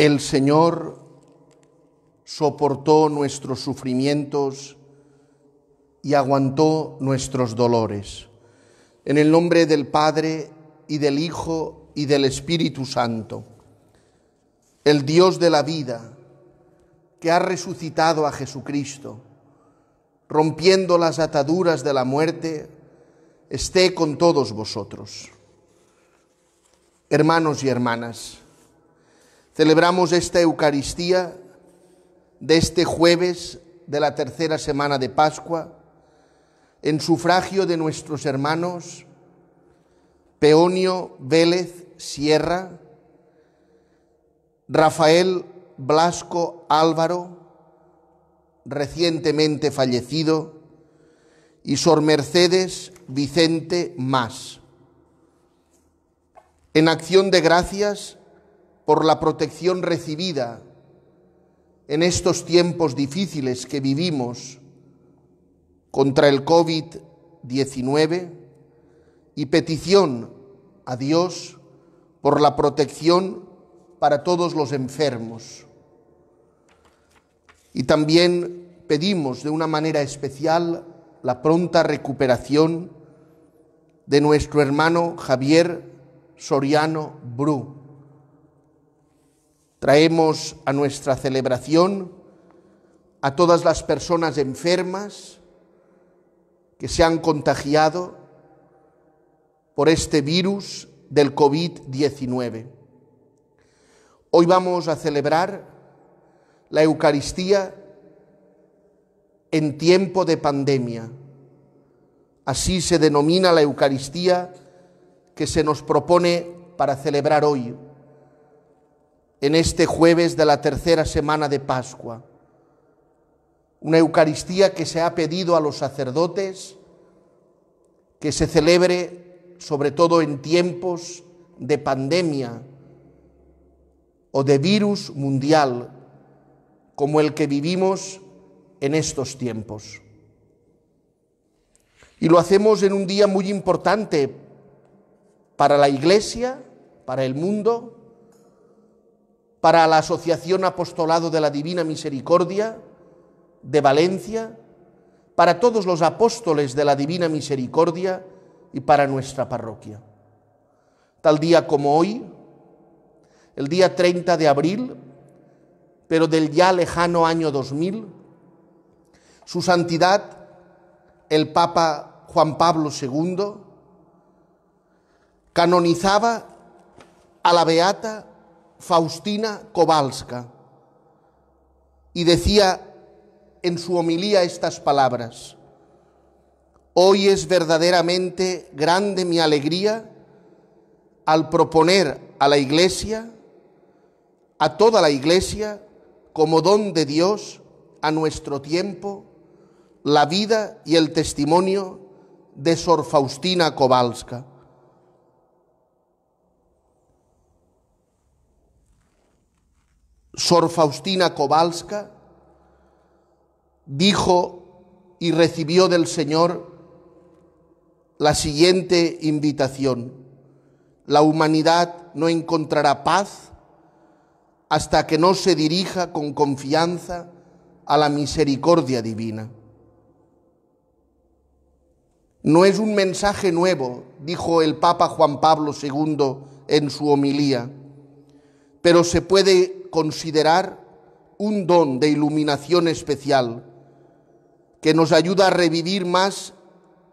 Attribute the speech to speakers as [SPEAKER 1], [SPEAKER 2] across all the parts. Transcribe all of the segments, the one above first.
[SPEAKER 1] El Señor soportó nuestros sufrimientos y aguantó nuestros dolores. En el nombre del Padre y del Hijo y del Espíritu Santo, el Dios de la vida, que ha resucitado a Jesucristo, rompiendo las ataduras de la muerte, esté con todos vosotros. Hermanos y hermanas, Celebramos esta Eucaristía de este jueves de la tercera semana de Pascua en sufragio de nuestros hermanos Peonio Vélez Sierra, Rafael Blasco Álvaro, recientemente fallecido, y Sor Mercedes Vicente Más. En acción de gracias, por la protección recibida en estos tiempos difíciles que vivimos contra el COVID-19 y petición a Dios por la protección para todos los enfermos. Y también pedimos de una manera especial la pronta recuperación de nuestro hermano Javier Soriano Bru, Traemos a nuestra celebración a todas las personas enfermas que se han contagiado por este virus del COVID-19. Hoy vamos a celebrar la Eucaristía en tiempo de pandemia. Así se denomina la Eucaristía que se nos propone para celebrar hoy en este jueves de la tercera semana de Pascua. Una Eucaristía que se ha pedido a los sacerdotes que se celebre sobre todo en tiempos de pandemia o de virus mundial como el que vivimos en estos tiempos. Y lo hacemos en un día muy importante para la Iglesia, para el mundo, para la Asociación Apostolado de la Divina Misericordia de Valencia, para todos los apóstoles de la Divina Misericordia y para nuestra parroquia. Tal día como hoy, el día 30 de abril, pero del ya lejano año 2000, su santidad, el Papa Juan Pablo II, canonizaba a la beata Faustina Kowalska y decía en su homilía estas palabras. Hoy es verdaderamente grande mi alegría al proponer a la Iglesia, a toda la Iglesia, como don de Dios a nuestro tiempo, la vida y el testimonio de Sor Faustina Kowalska. Sor Faustina Kowalska dijo y recibió del Señor la siguiente invitación. La humanidad no encontrará paz hasta que no se dirija con confianza a la misericordia divina. No es un mensaje nuevo, dijo el Papa Juan Pablo II en su homilía, pero se puede considerar un don de iluminación especial que nos ayuda a revivir más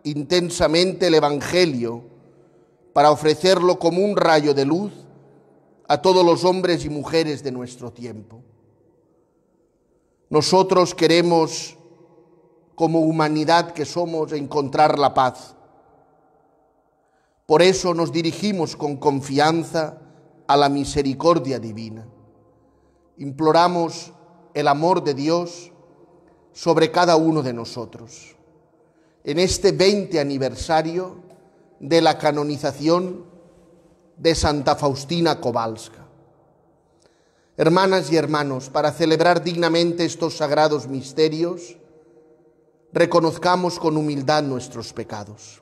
[SPEAKER 1] intensamente el Evangelio para ofrecerlo como un rayo de luz a todos los hombres y mujeres de nuestro tiempo. Nosotros queremos, como humanidad que somos, encontrar la paz. Por eso nos dirigimos con confianza a la misericordia divina imploramos el amor de Dios sobre cada uno de nosotros. En este 20 aniversario de la canonización de Santa Faustina Kowalska. Hermanas y hermanos, para celebrar dignamente estos sagrados misterios, reconozcamos con humildad nuestros pecados.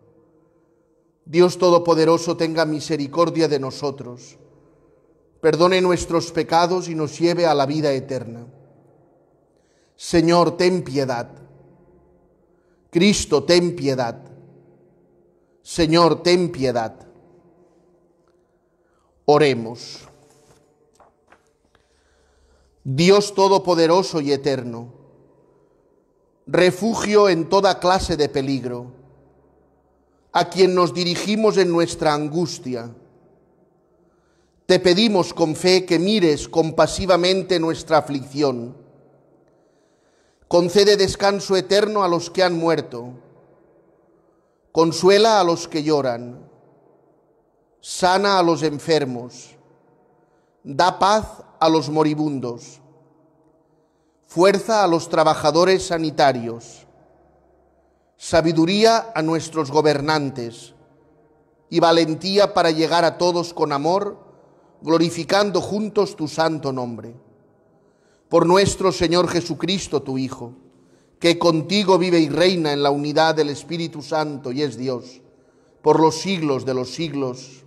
[SPEAKER 1] Dios Todopoderoso tenga misericordia de nosotros, perdone nuestros pecados y nos lleve a la vida eterna. Señor, ten piedad. Cristo, ten piedad. Señor, ten piedad. Oremos. Dios Todopoderoso y Eterno, refugio en toda clase de peligro a quien nos dirigimos en nuestra angustia. Te pedimos con fe que mires compasivamente nuestra aflicción. Concede descanso eterno a los que han muerto. Consuela a los que lloran. Sana a los enfermos. Da paz a los moribundos. Fuerza a los trabajadores sanitarios sabiduría a nuestros gobernantes y valentía para llegar a todos con amor, glorificando juntos tu santo nombre. Por nuestro Señor Jesucristo, tu Hijo, que contigo vive y reina en la unidad del Espíritu Santo y es Dios, por los siglos de los siglos.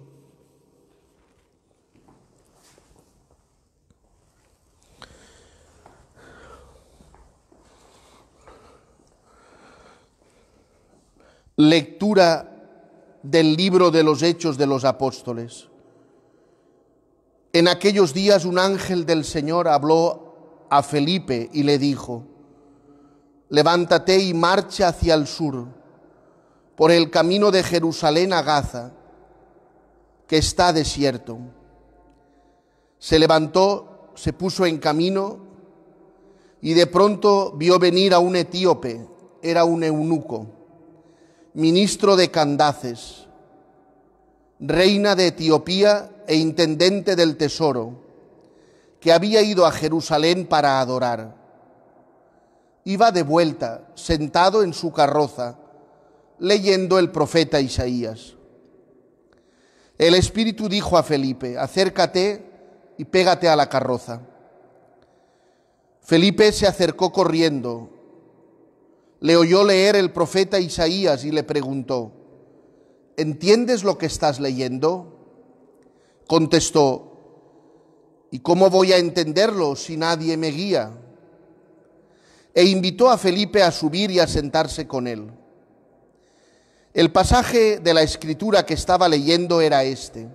[SPEAKER 1] lectura del libro de los Hechos de los Apóstoles. En aquellos días un ángel del Señor habló a Felipe y le dijo, levántate y marcha hacia el sur, por el camino de Jerusalén a Gaza, que está desierto. Se levantó, se puso en camino y de pronto vio venir a un etíope, era un eunuco ministro de Candaces, reina de Etiopía e intendente del Tesoro, que había ido a Jerusalén para adorar. Iba de vuelta, sentado en su carroza, leyendo el profeta Isaías. El Espíritu dijo a Felipe, acércate y pégate a la carroza. Felipe se acercó corriendo le oyó leer el profeta Isaías y le preguntó, ¿entiendes lo que estás leyendo? Contestó, ¿y cómo voy a entenderlo si nadie me guía? E invitó a Felipe a subir y a sentarse con él. El pasaje de la escritura que estaba leyendo era este.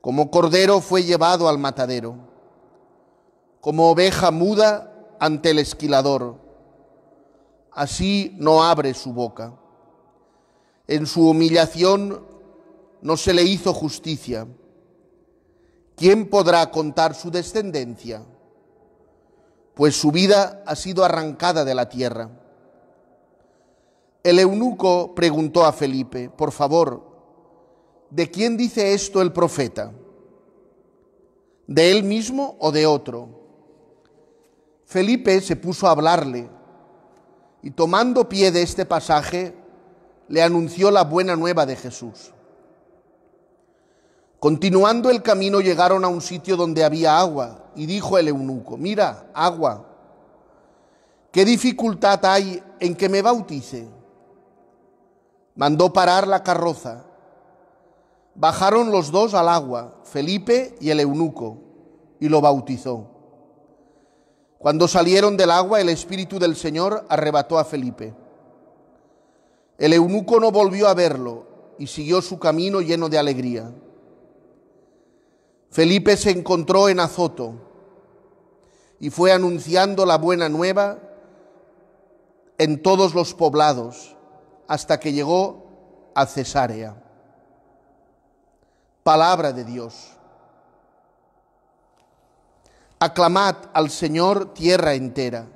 [SPEAKER 1] Como cordero fue llevado al matadero, como oveja muda ante el esquilador así no abre su boca. En su humillación no se le hizo justicia. ¿Quién podrá contar su descendencia? Pues su vida ha sido arrancada de la tierra. El eunuco preguntó a Felipe, por favor, ¿de quién dice esto el profeta? ¿De él mismo o de otro? Felipe se puso a hablarle y tomando pie de este pasaje, le anunció la buena nueva de Jesús. Continuando el camino llegaron a un sitio donde había agua y dijo el eunuco, mira, agua, ¿qué dificultad hay en que me bautice? Mandó parar la carroza. Bajaron los dos al agua, Felipe y el eunuco, y lo bautizó. Cuando salieron del agua, el Espíritu del Señor arrebató a Felipe. El eunuco no volvió a verlo y siguió su camino lleno de alegría. Felipe se encontró en Azoto y fue anunciando la buena nueva en todos los poblados hasta que llegó a Cesarea. Palabra de Dios. Aclamad al Señor tierra entera.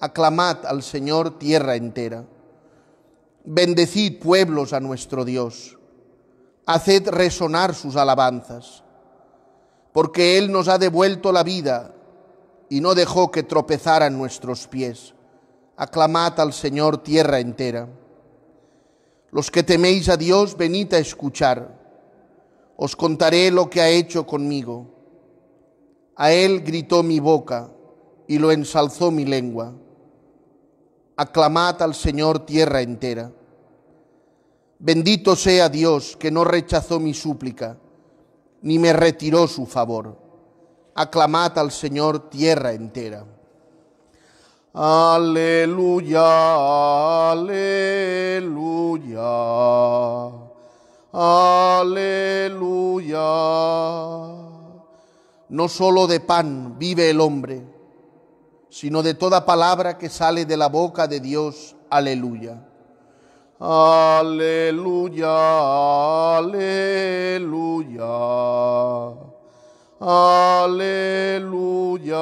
[SPEAKER 1] Aclamad al Señor tierra entera. Bendecid pueblos a nuestro Dios. Haced resonar sus alabanzas. Porque Él nos ha devuelto la vida y no dejó que tropezaran nuestros pies. Aclamad al Señor tierra entera. Los que teméis a Dios, venid a escuchar. Os contaré lo que ha hecho conmigo. A él gritó mi boca y lo ensalzó mi lengua. Aclamad al Señor tierra entera. Bendito sea Dios que no rechazó mi súplica, ni me retiró su favor. Aclamad al Señor tierra entera. Aleluya, aleluya, aleluya no solo de pan vive el hombre, sino de toda palabra que sale de la boca de Dios. Aleluya. Aleluya, aleluya, aleluya.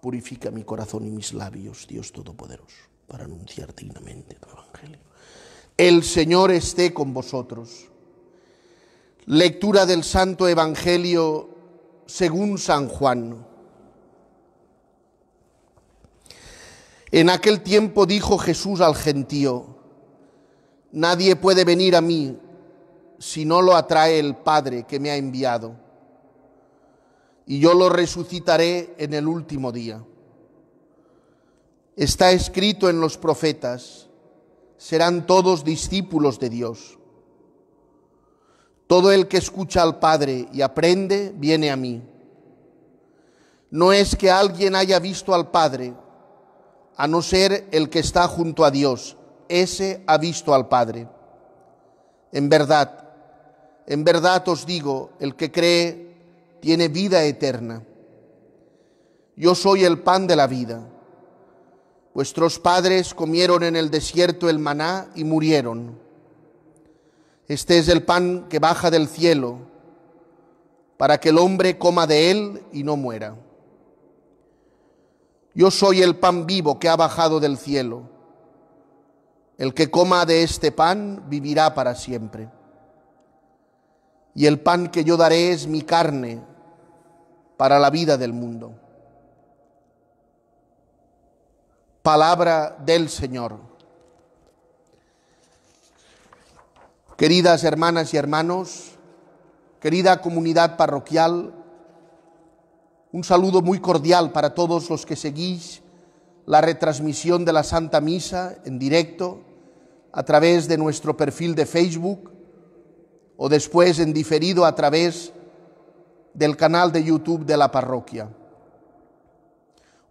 [SPEAKER 1] Purifica mi corazón y mis labios, Dios Todopoderoso, para anunciar dignamente tu Evangelio. El Señor esté con vosotros. Lectura del Santo Evangelio según San Juan. En aquel tiempo dijo Jesús al gentío, Nadie puede venir a mí si no lo atrae el Padre que me ha enviado, y yo lo resucitaré en el último día. Está escrito en los profetas, serán todos discípulos de Dios. Todo el que escucha al Padre y aprende, viene a mí. No es que alguien haya visto al Padre, a no ser el que está junto a Dios. Ese ha visto al Padre. En verdad, en verdad os digo, el que cree tiene vida eterna. Yo soy el pan de la vida. Vuestros padres comieron en el desierto el maná y murieron. Este es el pan que baja del cielo, para que el hombre coma de él y no muera. Yo soy el pan vivo que ha bajado del cielo. El que coma de este pan vivirá para siempre. Y el pan que yo daré es mi carne para la vida del mundo. Palabra del Señor. Queridas hermanas y hermanos, querida comunidad parroquial, un saludo muy cordial para todos los que seguís la retransmisión de la Santa Misa en directo a través de nuestro perfil de Facebook o después en diferido a través del canal de YouTube de la parroquia.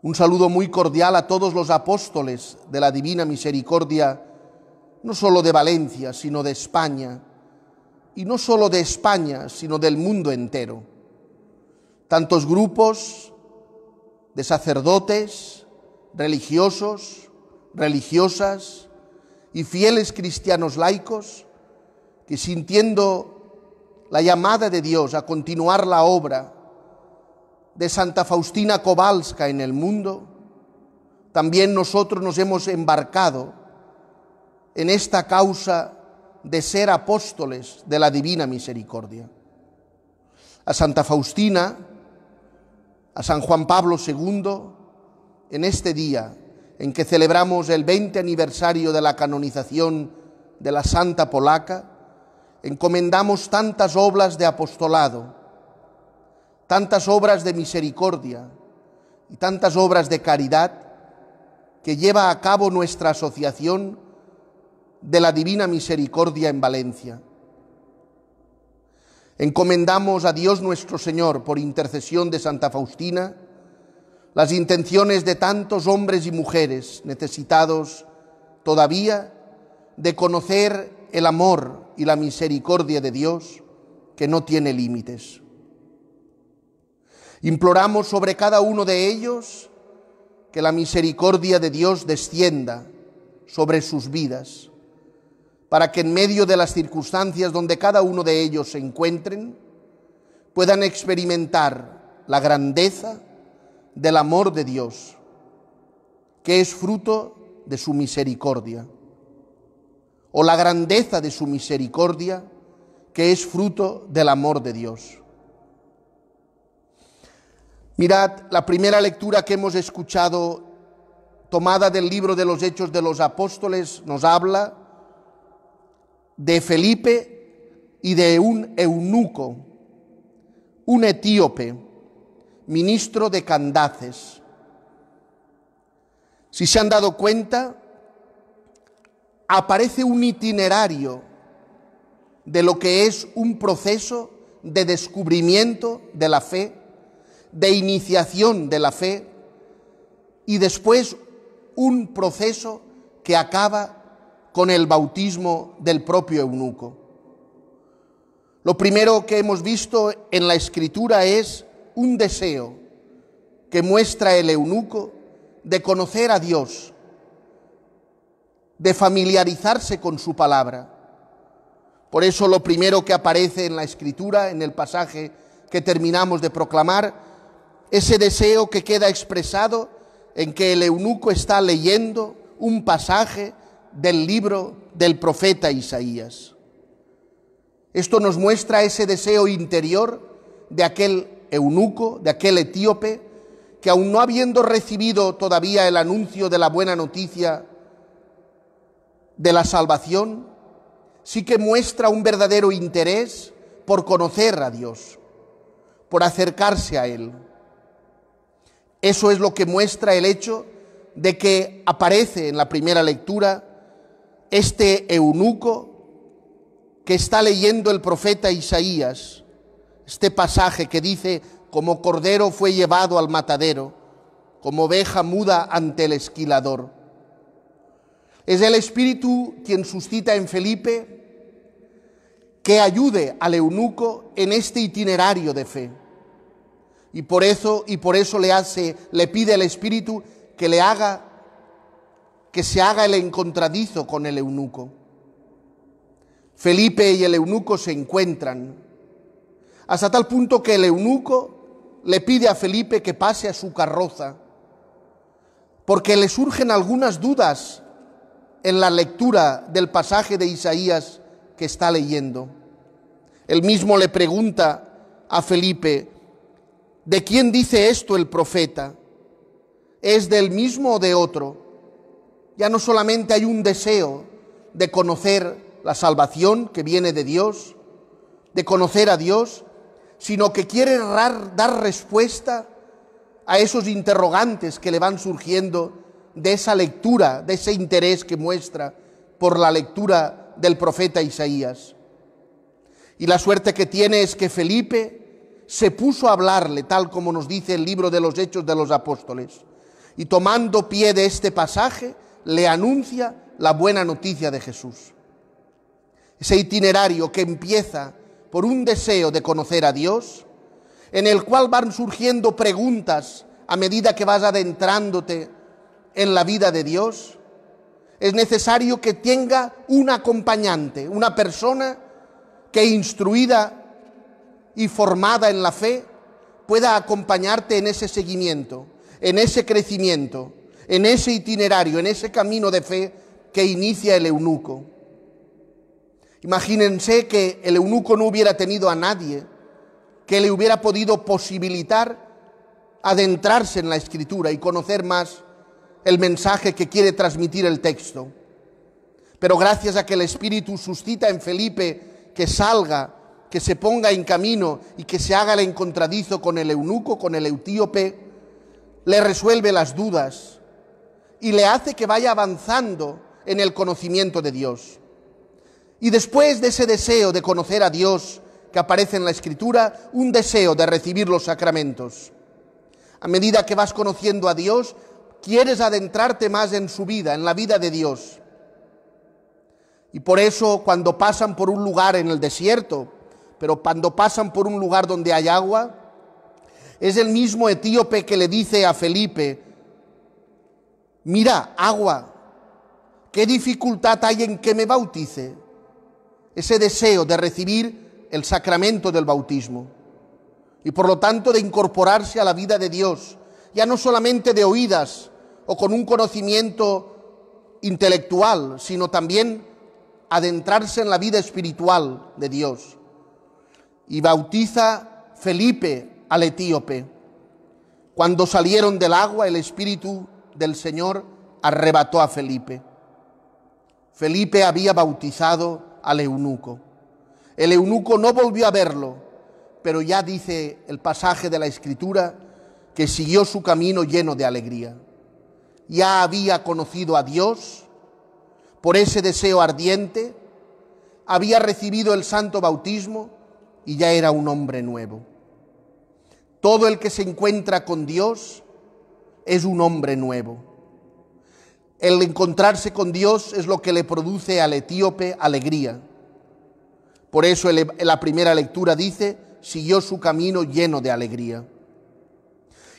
[SPEAKER 1] Un saludo muy cordial a todos los apóstoles de la Divina Misericordia no solo de Valencia, sino de España, y no solo de España, sino del mundo entero. Tantos grupos de sacerdotes, religiosos, religiosas y fieles cristianos laicos que sintiendo la llamada de Dios a continuar la obra de Santa Faustina Kowalska en el mundo, también nosotros nos hemos embarcado en esta causa de ser apóstoles de la divina misericordia. A Santa Faustina, a San Juan Pablo II, en este día en que celebramos el 20 aniversario de la canonización de la Santa Polaca, encomendamos tantas obras de apostolado, tantas obras de misericordia y tantas obras de caridad que lleva a cabo nuestra asociación de la Divina Misericordia en Valencia. Encomendamos a Dios nuestro Señor, por intercesión de Santa Faustina, las intenciones de tantos hombres y mujeres necesitados todavía de conocer el amor y la misericordia de Dios que no tiene límites. Imploramos sobre cada uno de ellos que la misericordia de Dios descienda sobre sus vidas para que en medio de las circunstancias donde cada uno de ellos se encuentren, puedan experimentar la grandeza del amor de Dios, que es fruto de su misericordia, o la grandeza de su misericordia, que es fruto del amor de Dios. Mirad la primera lectura que hemos escuchado, tomada del libro de los Hechos de los Apóstoles, nos habla de Felipe y de un eunuco, un etíope, ministro de Candaces. Si se han dado cuenta, aparece un itinerario de lo que es un proceso de descubrimiento de la fe, de iniciación de la fe y después un proceso que acaba con el bautismo del propio eunuco. Lo primero que hemos visto en la escritura es un deseo que muestra el eunuco de conocer a Dios, de familiarizarse con su palabra. Por eso lo primero que aparece en la escritura, en el pasaje que terminamos de proclamar, ese deseo que queda expresado en que el eunuco está leyendo un pasaje del libro del profeta Isaías. Esto nos muestra ese deseo interior de aquel eunuco, de aquel etíope, que aun no habiendo recibido todavía el anuncio de la buena noticia de la salvación, sí que muestra un verdadero interés por conocer a Dios, por acercarse a Él. Eso es lo que muestra el hecho de que aparece en la primera lectura este eunuco que está leyendo el profeta Isaías, este pasaje que dice, como cordero fue llevado al matadero, como oveja muda ante el esquilador. Es el Espíritu quien suscita en Felipe que ayude al eunuco en este itinerario de fe. Y por eso, y por eso le hace, le pide al Espíritu que le haga que se haga el encontradizo con el eunuco. Felipe y el eunuco se encuentran, hasta tal punto que el eunuco le pide a Felipe que pase a su carroza, porque le surgen algunas dudas en la lectura del pasaje de Isaías que está leyendo. Él mismo le pregunta a Felipe, ¿de quién dice esto el profeta? ¿Es del mismo o de otro? Ya no solamente hay un deseo de conocer la salvación que viene de Dios, de conocer a Dios, sino que quiere dar, respuesta a esos interrogantes que le van surgiendo de esa lectura, de ese interés que muestra por la lectura del profeta Isaías. Y la suerte que tiene es que Felipe se puso a hablarle, tal como nos dice el libro de los Hechos de los Apóstoles. Y tomando pie de este pasaje, le anuncia la buena noticia de Jesús. Ese itinerario que empieza por un deseo de conocer a Dios, en el cual van surgiendo preguntas a medida que vas adentrándote en la vida de Dios, es necesario que tenga un acompañante, una persona que instruida y formada en la fe pueda acompañarte en ese seguimiento, en ese crecimiento en ese itinerario, en ese camino de fe que inicia el eunuco. Imagínense que el eunuco no hubiera tenido a nadie que le hubiera podido posibilitar adentrarse en la escritura y conocer más el mensaje que quiere transmitir el texto. Pero gracias a que el Espíritu suscita en Felipe que salga, que se ponga en camino y que se haga el encontradizo con el eunuco, con el eutíope, le resuelve las dudas y le hace que vaya avanzando en el conocimiento de Dios. Y después de ese deseo de conocer a Dios que aparece en la Escritura, un deseo de recibir los sacramentos. A medida que vas conociendo a Dios, quieres adentrarte más en su vida, en la vida de Dios. Y por eso cuando pasan por un lugar en el desierto, pero cuando pasan por un lugar donde hay agua, es el mismo etíope que le dice a Felipe, mira, agua, qué dificultad hay en que me bautice. Ese deseo de recibir el sacramento del bautismo y por lo tanto de incorporarse a la vida de Dios, ya no solamente de oídas o con un conocimiento intelectual, sino también adentrarse en la vida espiritual de Dios. Y bautiza Felipe al etíope. Cuando salieron del agua, el Espíritu del Señor arrebató a Felipe. Felipe había bautizado al eunuco. El eunuco no volvió a verlo, pero ya dice el pasaje de la escritura que siguió su camino lleno de alegría. Ya había conocido a Dios por ese deseo ardiente, había recibido el santo bautismo y ya era un hombre nuevo. Todo el que se encuentra con Dios es un hombre nuevo. El encontrarse con Dios es lo que le produce al etíope alegría. Por eso en la primera lectura dice, siguió su camino lleno de alegría.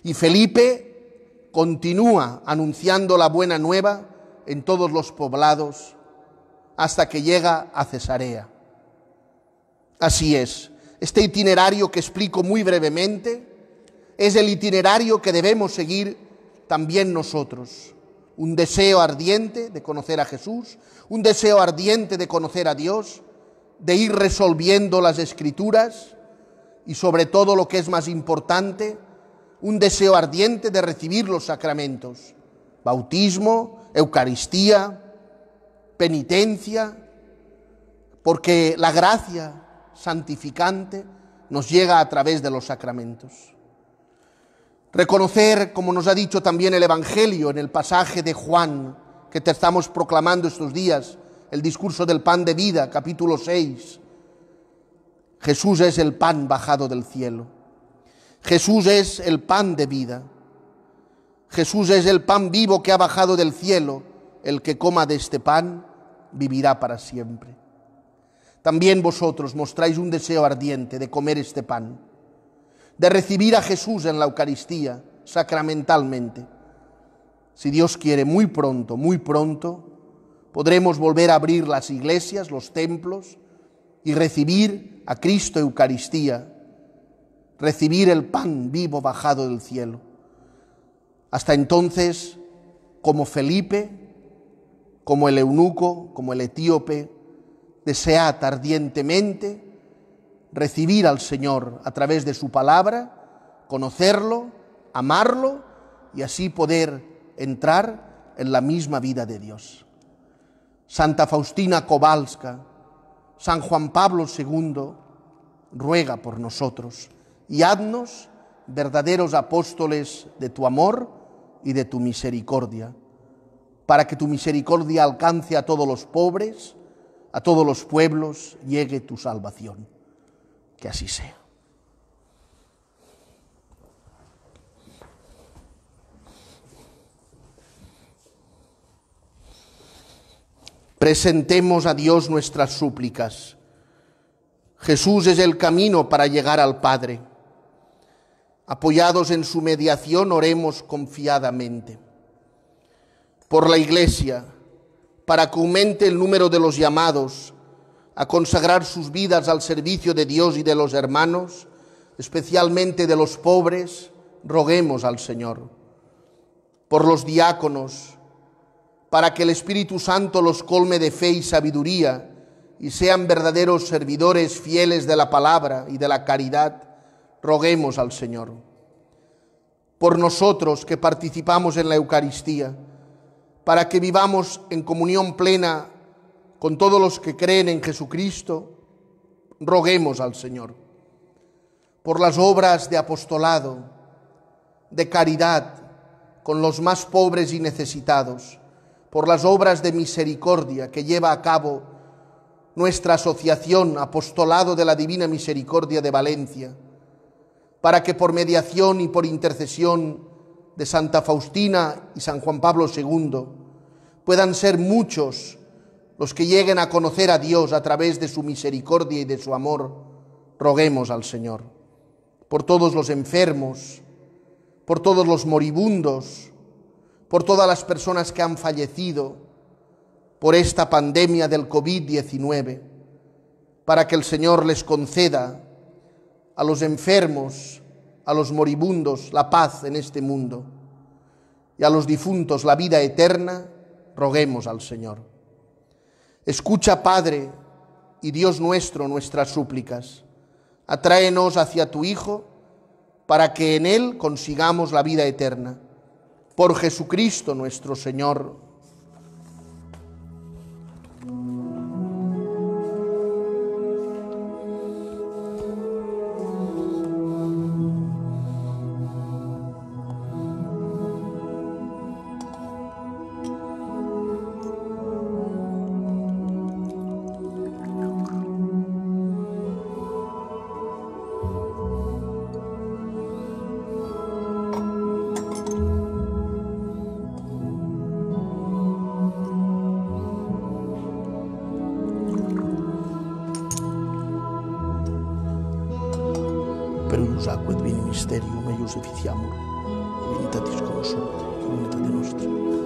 [SPEAKER 1] Y Felipe continúa anunciando la buena nueva en todos los poblados hasta que llega a Cesarea. Así es, este itinerario que explico muy brevemente es el itinerario que debemos seguir también nosotros. Un deseo ardiente de conocer a Jesús, un deseo ardiente de conocer a Dios, de ir resolviendo las escrituras y sobre todo lo que es más importante, un deseo ardiente de recibir los sacramentos, bautismo, Eucaristía, penitencia, porque la gracia santificante nos llega a través de los sacramentos. Reconocer, como nos ha dicho también el Evangelio en el pasaje de Juan que te estamos proclamando estos días, el discurso del pan de vida, capítulo 6. Jesús es el pan bajado del cielo. Jesús es el pan de vida. Jesús es el pan vivo que ha bajado del cielo. El que coma de este pan vivirá para siempre. También vosotros mostráis un deseo ardiente de comer este pan de recibir a Jesús en la Eucaristía sacramentalmente. Si Dios quiere, muy pronto, muy pronto, podremos volver a abrir las iglesias, los templos y recibir a Cristo Eucaristía, recibir el pan vivo bajado del cielo. Hasta entonces, como Felipe, como el eunuco, como el etíope, desead ardientemente recibir al Señor a través de su palabra, conocerlo, amarlo y así poder entrar en la misma vida de Dios. Santa Faustina Kowalska, San Juan Pablo II, ruega por nosotros y haznos verdaderos apóstoles de tu amor y de tu misericordia, para que tu misericordia alcance a todos los pobres, a todos los pueblos llegue tu salvación. Que así sea. Presentemos a Dios nuestras súplicas. Jesús es el camino para llegar al Padre. Apoyados en su mediación, oremos confiadamente. Por la Iglesia, para que aumente el número de los llamados a consagrar sus vidas al servicio de Dios y de los hermanos, especialmente de los pobres, roguemos al Señor. Por los diáconos, para que el Espíritu Santo los colme de fe y sabiduría y sean verdaderos servidores fieles de la palabra y de la caridad, roguemos al Señor. Por nosotros que participamos en la Eucaristía, para que vivamos en comunión plena con todos los que creen en Jesucristo, roguemos al Señor por las obras de apostolado, de caridad con los más pobres y necesitados, por las obras de misericordia que lleva a cabo nuestra asociación Apostolado de la Divina Misericordia de Valencia, para que por mediación y por intercesión de Santa Faustina y San Juan Pablo II puedan ser muchos los que lleguen a conocer a Dios a través de su misericordia y de su amor, roguemos al Señor. Por todos los enfermos, por todos los moribundos, por todas las personas que han fallecido por esta pandemia del COVID-19, para que el Señor les conceda a los enfermos, a los moribundos, la paz en este mundo y a los difuntos la vida eterna, roguemos al Señor. Escucha, Padre y Dios nuestro, nuestras súplicas. Atráenos hacia tu Hijo, para que en Él consigamos la vida eterna. Por Jesucristo nuestro Señor. nos acque divini mysterium eius officiamur, divinitatis consum, comunitate nostra.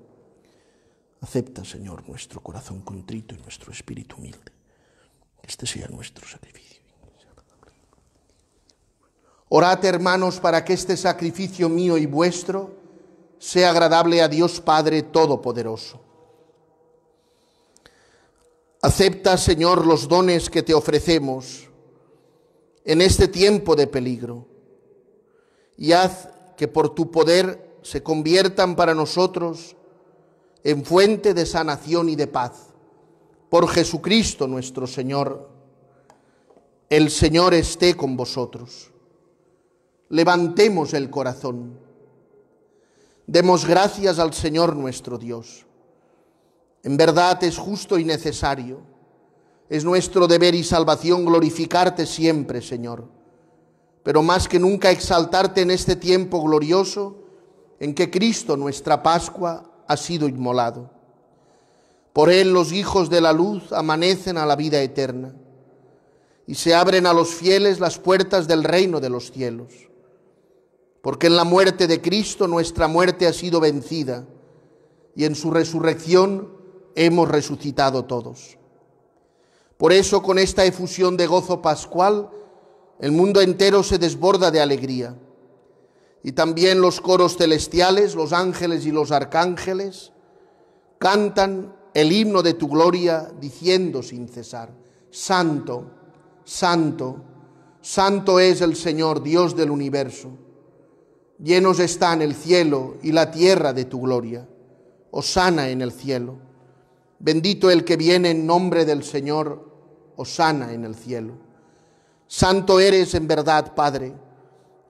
[SPEAKER 1] Acepta, Señor, nuestro corazón contrito y nuestro espíritu humilde. este sea nuestro sacrificio. Orad, hermanos, para que este sacrificio mío y vuestro sea agradable a Dios Padre Todopoderoso. Acepta, Señor, los dones que te ofrecemos en este tiempo de peligro y haz que por tu poder se conviertan para nosotros en fuente de sanación y de paz. Por Jesucristo nuestro Señor, el Señor esté con vosotros. Levantemos el corazón. Demos gracias al Señor nuestro Dios. En verdad es justo y necesario. Es nuestro deber y salvación glorificarte siempre, Señor. Pero más que nunca exaltarte en este tiempo glorioso en que Cristo, nuestra Pascua, ha sido inmolado. Por él los hijos de la luz amanecen a la vida eterna y se abren a los fieles las puertas del reino de los cielos. Porque en la muerte de Cristo nuestra muerte ha sido vencida y en su resurrección hemos resucitado todos. Por eso con esta efusión de gozo pascual el mundo entero se desborda de alegría y también los coros celestiales, los ángeles y los arcángeles, cantan el himno de tu gloria diciendo sin cesar, Santo, Santo, Santo es el Señor, Dios del universo. Llenos están el cielo y la tierra de tu gloria. Osana en el cielo. Bendito el que viene en nombre del Señor. Osana en el cielo. Santo eres en verdad, Padre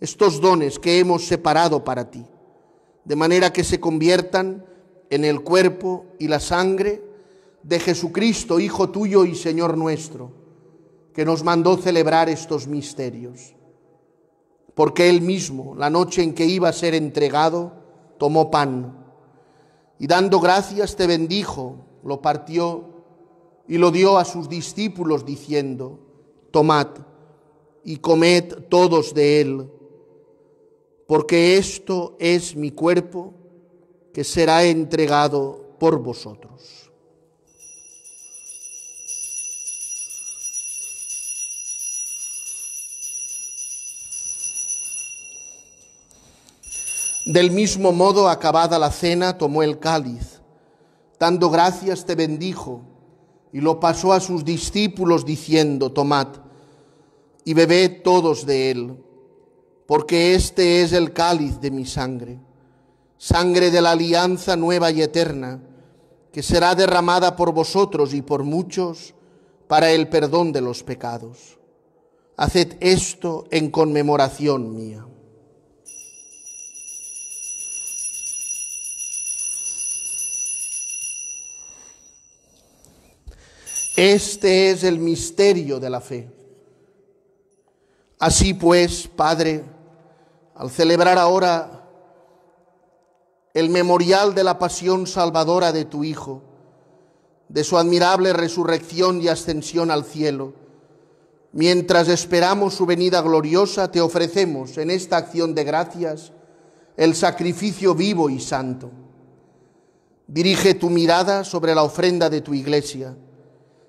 [SPEAKER 1] estos dones que hemos separado para ti, de manera que se conviertan en el cuerpo y la sangre de Jesucristo, Hijo tuyo y Señor nuestro, que nos mandó celebrar estos misterios. Porque Él mismo, la noche en que iba a ser entregado, tomó pan y dando gracias te bendijo, lo partió y lo dio a sus discípulos diciendo, tomad y comed todos de Él porque esto es mi cuerpo que será entregado por vosotros. Del mismo modo, acabada la cena, tomó el cáliz, dando gracias te bendijo, y lo pasó a sus discípulos diciendo, tomad y bebed todos de él porque este es el cáliz de mi sangre, sangre de la alianza nueva y eterna, que será derramada por vosotros y por muchos para el perdón de los pecados. Haced esto en conmemoración mía. Este es el misterio de la fe. Así pues, Padre, al celebrar ahora el memorial de la pasión salvadora de tu Hijo, de su admirable resurrección y ascensión al cielo, mientras esperamos su venida gloriosa, te ofrecemos en esta acción de gracias el sacrificio vivo y santo. Dirige tu mirada sobre la ofrenda de tu iglesia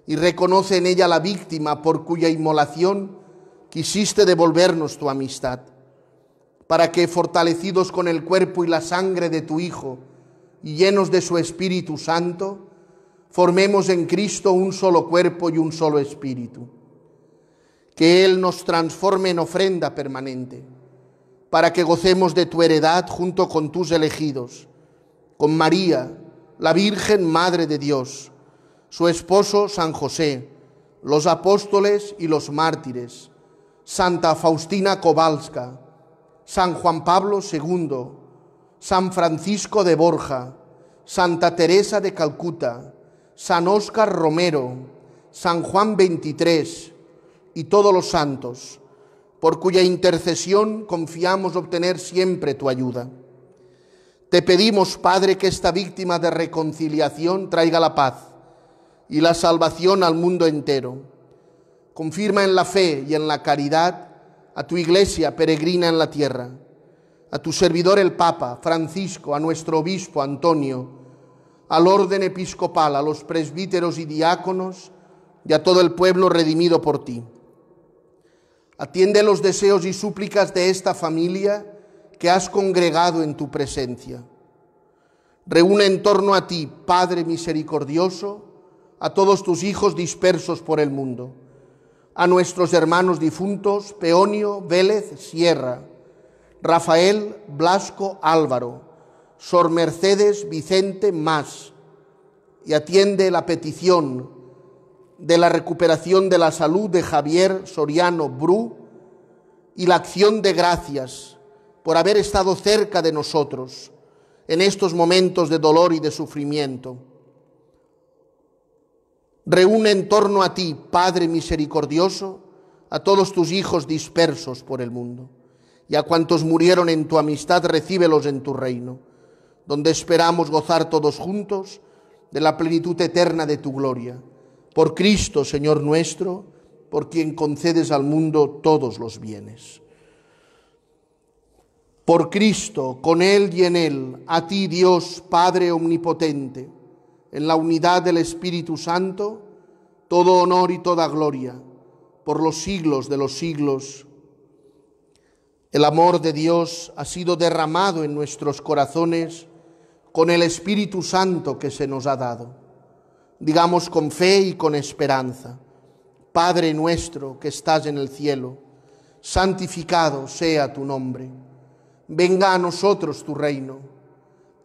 [SPEAKER 1] y reconoce en ella la víctima por cuya inmolación quisiste devolvernos tu amistad para que, fortalecidos con el cuerpo y la sangre de tu Hijo, y llenos de su Espíritu Santo, formemos en Cristo un solo cuerpo y un solo espíritu. Que Él nos transforme en ofrenda permanente, para que gocemos de tu heredad junto con tus elegidos, con María, la Virgen Madre de Dios, su esposo San José, los apóstoles y los mártires, Santa Faustina Kowalska, San Juan Pablo II, San Francisco de Borja, Santa Teresa de Calcuta, San Óscar Romero, San Juan XXIII y todos los santos, por cuya intercesión confiamos obtener siempre tu ayuda. Te pedimos, Padre, que esta víctima de reconciliación traiga la paz y la salvación al mundo entero. Confirma en la fe y en la caridad a tu iglesia peregrina en la tierra, a tu servidor el Papa Francisco, a nuestro obispo Antonio, al orden episcopal, a los presbíteros y diáconos y a todo el pueblo redimido por ti. Atiende los deseos y súplicas de esta familia que has congregado en tu presencia. Reúne en torno a ti, Padre misericordioso, a todos tus hijos dispersos por el mundo a nuestros hermanos difuntos Peonio Vélez Sierra, Rafael Blasco Álvaro, Sor Mercedes Vicente Más, y atiende la petición de la recuperación de la salud de Javier Soriano Bru y la acción de gracias por haber estado cerca de nosotros en estos momentos de dolor y de sufrimiento Reúne en torno a ti, Padre misericordioso, a todos tus hijos dispersos por el mundo, y a cuantos murieron en tu amistad, recíbelos en tu reino, donde esperamos gozar todos juntos de la plenitud eterna de tu gloria. Por Cristo, Señor nuestro, por quien concedes al mundo todos los bienes. Por Cristo, con Él y en Él, a ti Dios, Padre Omnipotente, en la unidad del Espíritu Santo, todo honor y toda gloria por los siglos de los siglos. El amor de Dios ha sido derramado en nuestros corazones con el Espíritu Santo que se nos ha dado. Digamos con fe y con esperanza, Padre nuestro que estás en el cielo, santificado sea tu nombre, venga a nosotros tu reino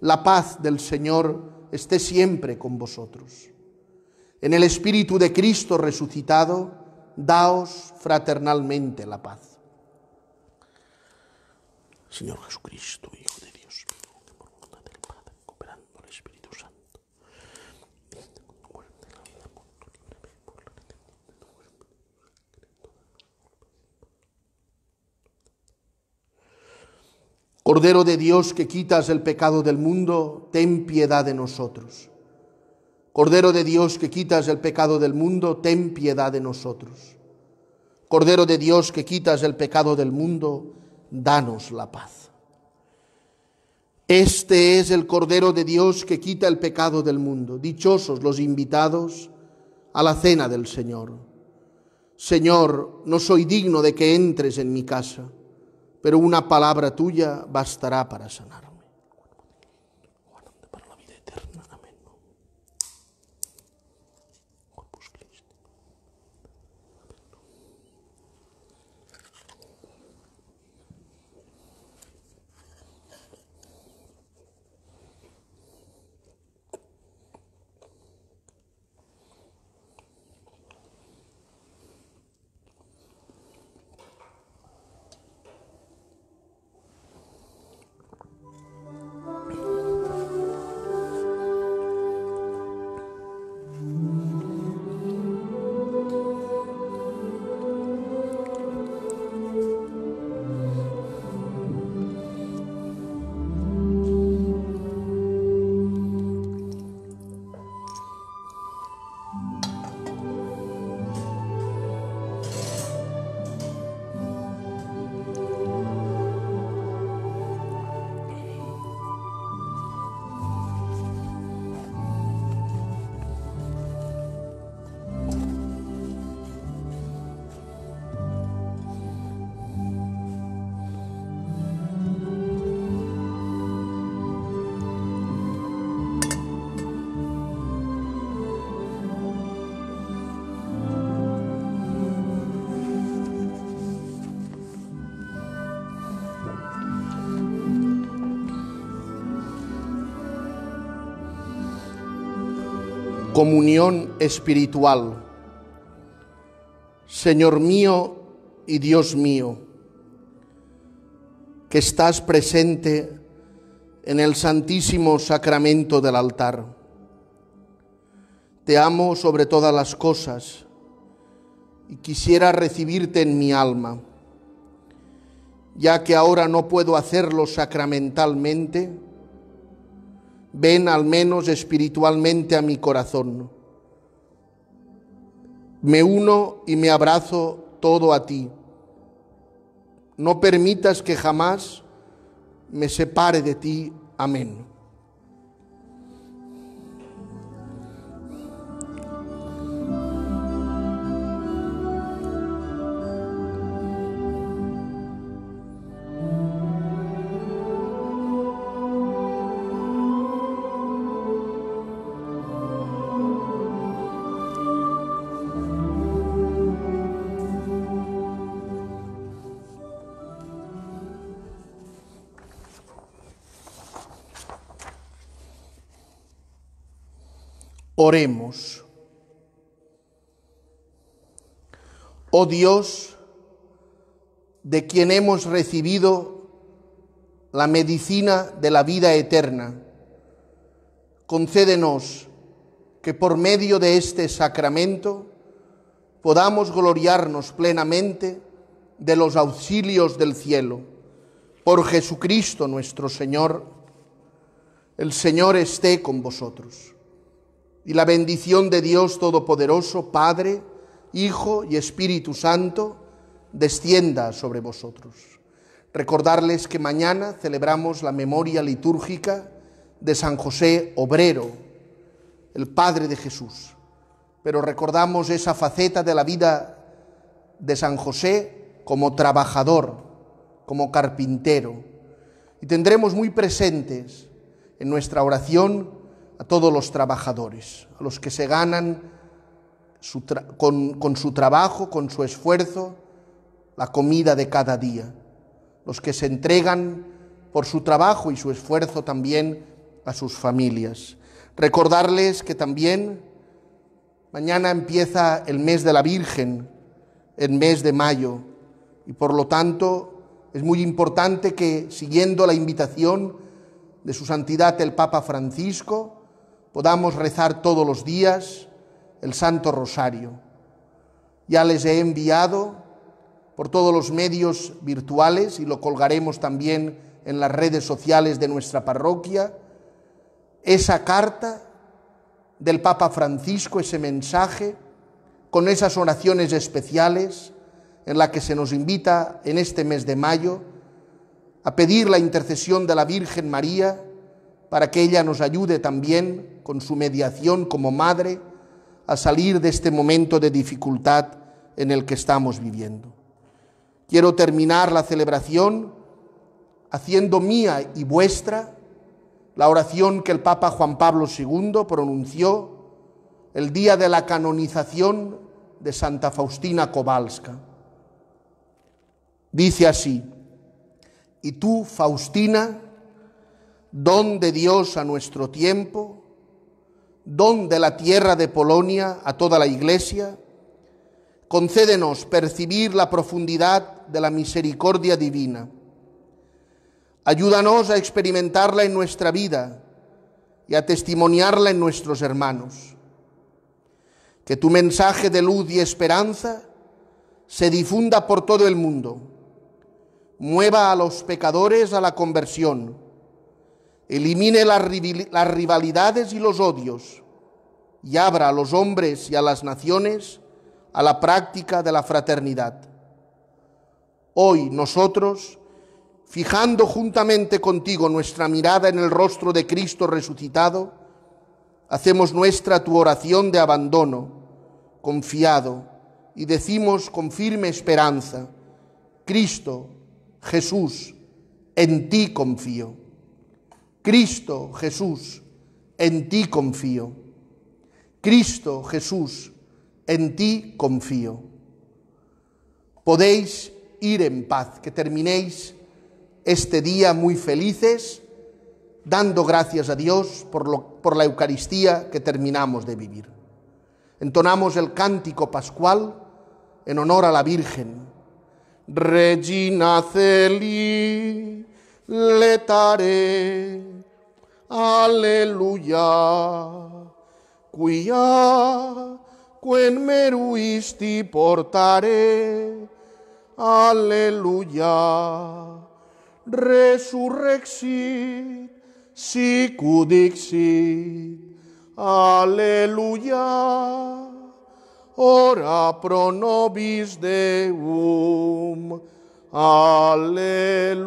[SPEAKER 1] la paz del Señor esté siempre con vosotros. En el Espíritu de Cristo resucitado, daos fraternalmente la paz. Señor Jesucristo, Hijo de Cordero de Dios que quitas el pecado del mundo, ten piedad de nosotros. Cordero de Dios que quitas el pecado del mundo, ten piedad de nosotros. Cordero de Dios que quitas el pecado del mundo, danos la paz. Este es el Cordero de Dios que quita el pecado del mundo. Dichosos los invitados a la cena del Señor. Señor, no soy digno de que entres en mi casa pero una palabra tuya bastará para sanar. comunión espiritual. Señor mío y Dios mío, que estás presente en el santísimo sacramento del altar. Te amo sobre todas las cosas y quisiera recibirte en mi alma, ya que ahora no puedo hacerlo sacramentalmente Ven al menos espiritualmente a mi corazón. Me uno y me abrazo todo a ti. No permitas que jamás me separe de ti. Amén. Oremos. Oh Dios, de quien hemos recibido la medicina de la vida eterna, concédenos que por medio de este sacramento podamos gloriarnos plenamente de los auxilios del cielo. Por Jesucristo nuestro Señor, el Señor esté con vosotros. Y la bendición de Dios Todopoderoso, Padre, Hijo y Espíritu Santo, descienda sobre vosotros. Recordarles que mañana celebramos la memoria litúrgica de San José Obrero, el Padre de Jesús. Pero recordamos esa faceta de la vida de San José como trabajador, como carpintero. Y tendremos muy presentes en nuestra oración a todos los trabajadores, a los que se ganan con, con su trabajo, con su esfuerzo, la comida de cada día, los que se entregan por su trabajo y su esfuerzo también a sus familias. Recordarles que también mañana empieza el mes de la Virgen, el mes de mayo, y por lo tanto es muy importante que, siguiendo la invitación de su santidad el Papa Francisco, podamos rezar todos los días el Santo Rosario. Ya les he enviado por todos los medios virtuales y lo colgaremos también en las redes sociales de nuestra parroquia, esa carta del Papa Francisco, ese mensaje, con esas oraciones especiales en la que se nos invita en este mes de mayo a pedir la intercesión de la Virgen María para que ella nos ayude también con su mediación como madre, a salir de este momento de dificultad en el que estamos viviendo. Quiero terminar la celebración haciendo mía y vuestra la oración que el Papa Juan Pablo II pronunció el día de la canonización de Santa Faustina Kowalska. Dice así, y tú, Faustina, don de Dios a nuestro tiempo, don de la tierra de Polonia a toda la Iglesia, concédenos percibir la profundidad de la misericordia divina. Ayúdanos a experimentarla en nuestra vida y a testimoniarla en nuestros hermanos. Que tu mensaje de luz y esperanza se difunda por todo el mundo. Mueva a los pecadores a la conversión elimine las rivalidades y los odios y abra a los hombres y a las naciones a la práctica de la fraternidad. Hoy nosotros, fijando juntamente contigo nuestra mirada en el rostro de Cristo resucitado, hacemos nuestra tu oración de abandono, confiado, y decimos con firme esperanza, Cristo, Jesús, en ti confío. Cristo Jesús, en ti confío. Cristo Jesús, en ti confío. Podéis ir en paz, que terminéis este día muy felices, dando gracias a Dios por, la Eucaristía que terminamos de vivir. Entonamos el cántico pascual en honor a la Virgen. Regina celí le daré. Aleluya. Cuya, quen meruisti portare. Alleluia. Resurrexit, sicudixit. Alleluia. Ora pro nobis Deum. Hallelujah.